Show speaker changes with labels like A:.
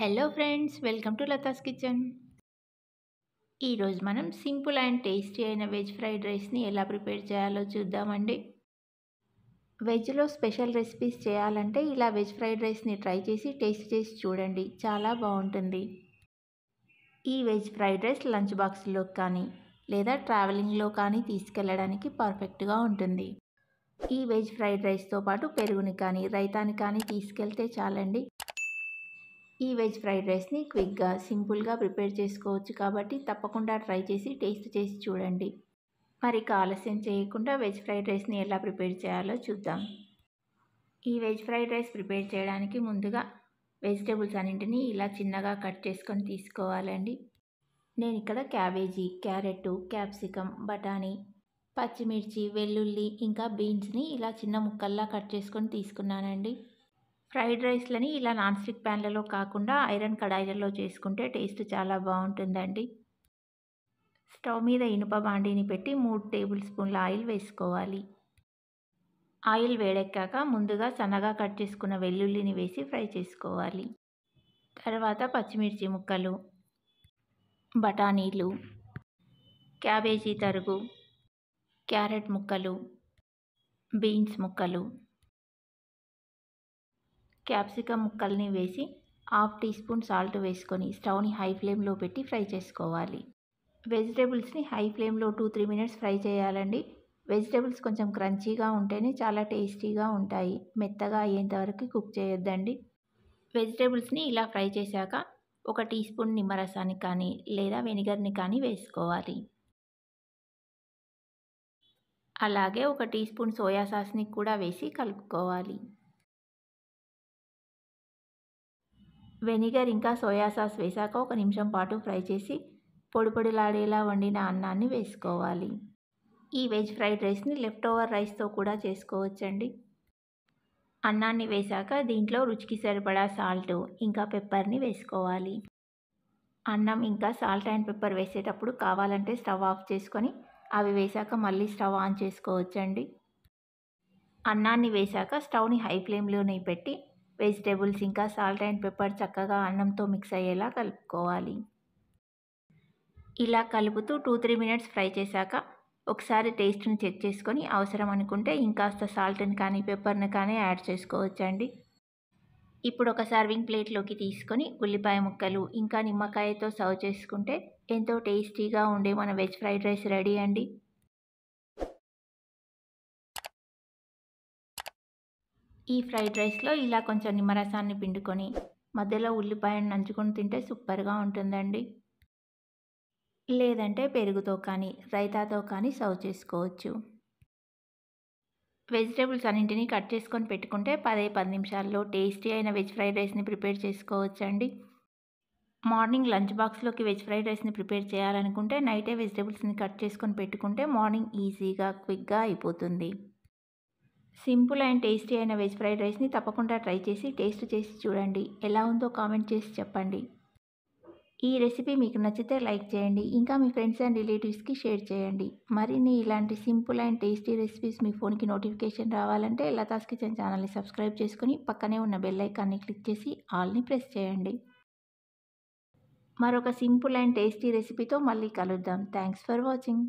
A: hello friends welcome to Latha's kitchen ఈరోజు మనం simple and tasty అయిన వెజ్ ఫ్రైడ్ రైస్ని ఎలా ప్రిపేర్ చేయాలో చూద్దామండి వెజ్లో స్పెషల్ రెసిపీస్ చేయాలంటే ఇలా వెజ్ ఫ్రైడ్ రైస్ని ట్రై చేసి టేస్ట్ చేసి చూడండి చాలా బాగుంటుంది ఈ వెజ్ ఫ్రైడ్ రైస్ లంచ్ బాక్స్లో కానీ లేదా ట్రావెలింగ్లో కానీ తీసుకెళ్ళడానికి పర్ఫెక్ట్గా ఉంటుంది ఈ వెజ్ ఫ్రైడ్ రైస్తో పాటు పెరుగుని కానీ రైతాని కానీ తీసుకెళ్తే చాలండి ఈ వెజ్ ఫ్రైడ్ రైస్ని క్విక్గా సింపుల్గా ప్రిపేర్ చేసుకోవచ్చు కాబట్టి తప్పకుండా ట్రై చేసి టేస్ట్ చేసి చూడండి మరి ఆలస్యం చేయకుండా వెజ్ ఫ్రైడ్ రైస్ని ఎలా ప్రిపేర్ చేయాలో చూద్దాం ఈ వెజ్ ఫ్రైడ్ రైస్ ప్రిపేర్ చేయడానికి ముందుగా వెజిటేబుల్స్ అన్నింటినీ ఇలా చిన్నగా కట్ చేసుకొని తీసుకోవాలండి నేను ఇక్కడ క్యాబేజీ క్యారెట్ క్యాప్సికమ్ బఠానీ పచ్చిమిర్చి వెల్లుల్లి ఇంకా బీన్స్ని ఇలా చిన్న ముక్కల్లా కట్ చేసుకొని తీసుకున్నానండి ఫ్రైడ్ రైస్లని ఇలా నాన్ స్టిక్ ప్యాన్లలో కాకుండా ఐరన్ కడాయిలలో చేసుకుంటే టేస్ట్ చాలా బాగుంటుందండి స్టవ్ మీద ఇనుప బాండీని పెట్టి మూడు టేబుల్ స్పూన్ల ఆయిల్ వేసుకోవాలి ఆయిల్ వేడెక్కాక ముందుగా సన్నగా కట్ చేసుకున్న వెల్లుల్లిని వేసి ఫ్రై చేసుకోవాలి తర్వాత పచ్చిమిర్చి ముక్కలు బఠానీలు క్యాబేజీ తరుగు క్యారెట్ ముక్కలు బీన్స్ ముక్కలు క్యాప్సికమ్ ముక్కల్ని వేసి హాఫ్ టీ స్పూన్ సాల్ట్ వేసుకొని స్టవ్ని హై ఫ్లేమ్లో పెట్టి ఫ్రై చేసుకోవాలి వెజిటేబుల్స్ని హై ఫ్లేమ్లో టూ త్రీ మినిట్స్ ఫ్రై చేయాలండి వెజిటేబుల్స్ కొంచెం క్రంచీగా ఉంటేనే చాలా టేస్టీగా ఉంటాయి మెత్తగా అయ్యేంతవరకు కుక్ చేయొద్దండి వెజిటేబుల్స్ని ఇలా ఫ్రై చేశాక ఒక టీ స్పూన్ నిమ్మరసాన్ని కానీ లేదా వెనిగర్ని కానీ వేసుకోవాలి అలాగే ఒక టీ స్పూన్ సోయా సాస్ని కూడా వేసి కలుపుకోవాలి వెనిగర్ ఇంకా సోయా సాస్ వేశాక ఒక నిమిషం పాటు ఫ్రై చేసి పొడి పొడిలాడేలా వండిన అన్నాన్ని వేసుకోవాలి ఈ వెజ్ ఫ్రైడ్ రైస్ని లెఫ్ట్ ఓవర్ రైస్తో కూడా చేసుకోవచ్చండి అన్నాన్ని వేశాక దీంట్లో రుచికి సరిపడా సాల్ట్ ఇంకా పెప్పర్ని వేసుకోవాలి అన్నం ఇంకా సాల్ట్ అండ్ పెప్పర్ వేసేటప్పుడు కావాలంటే స్టవ్ ఆఫ్ చేసుకొని అవి వేశాక మళ్ళీ స్టవ్ ఆన్ చేసుకోవచ్చండి అన్నాన్ని వేశాక స్టవ్ని హై ఫ్లేమ్లోనే పెట్టి వెజిటేబుల్స్ ఇంకా సాల్ట్ అండ్ పెప్పర్ చక్కగా అన్నంతో మిక్స్ అయ్యేలా కలుపుకోవాలి ఇలా కలుపుతూ టూ త్రీ మినిట్స్ ఫ్రై చేశాక ఒకసారి టేస్ట్ని చెక్ చేసుకొని అవసరం అనుకుంటే ఇంకాస్త సాల్ట్ని కానీ పెప్పర్ని కానీ యాడ్ చేసుకోవచ్చండి ఇప్పుడు ఒక సర్వింగ్ ప్లేట్లోకి తీసుకొని ఉల్లిపాయ ముక్కలు ఇంకా నిమ్మకాయతో సర్వ్ చేసుకుంటే ఎంతో టేస్టీగా ఉండే మన వెజ్ ఫ్రైడ్ రైస్ రెడీ అండి ఈ ఫ్రైడ్ రైస్లో ఇలా కొంచెం నిమ్మరసాన్ని పిండుకొని మధ్యలో ఉల్లిపాయను నంచుకొని తింటే సూపర్గా ఉంటుందండి లేదంటే పెరుగుతో కానీ రైతాతో కానీ సర్వ్ చేసుకోవచ్చు వెజిటేబుల్స్ అన్నింటినీ కట్ చేసుకొని పెట్టుకుంటే పదే పది నిమిషాల్లో టేస్టీ అయిన వెజ్ ఫ్రైడ్ రైస్ని ప్రిపేర్ చేసుకోవచ్చండి మార్నింగ్ లంచ్ బాక్స్లోకి వెజ్ ఫ్రైడ్ రైస్ని ప్రిపేర్ చేయాలనుకుంటే నైటే వెజిటేబుల్స్ని కట్ చేసుకొని పెట్టుకుంటే మార్నింగ్ ఈజీగా క్విక్గా అయిపోతుంది సింపుల్ అండ్ టేస్టీ అయిన వెజ్ ఫ్రైడ్ రైస్ని తప్పకుండా ట్రై చేసి టేస్ట్ చేసి చూడండి ఎలా ఉందో కామెంట్ చేసి చెప్పండి ఈ రెసిపీ మీకు నచ్చితే లైక్ చేయండి ఇంకా మీ ఫ్రెండ్స్ అండ్ రిలేటివ్స్కి షేర్ చేయండి మరిన్ని ఇలాంటి సింపుల్ అండ్ టేస్టీ రెసిపీస్ మీ ఫోన్కి నోటిఫికేషన్ రావాలంటే లతాస్ కిచెన్ ఛానల్ని సబ్స్క్రైబ్ చేసుకుని పక్కనే ఉన్న బెల్ ఐకాన్ని క్లిక్ చేసి ఆల్ని ప్రెస్ చేయండి మరొక సింపుల్ అండ్ టేస్టీ రెసిపీతో మళ్ళీ కలుద్దాం థ్యాంక్స్ ఫర్ వాచింగ్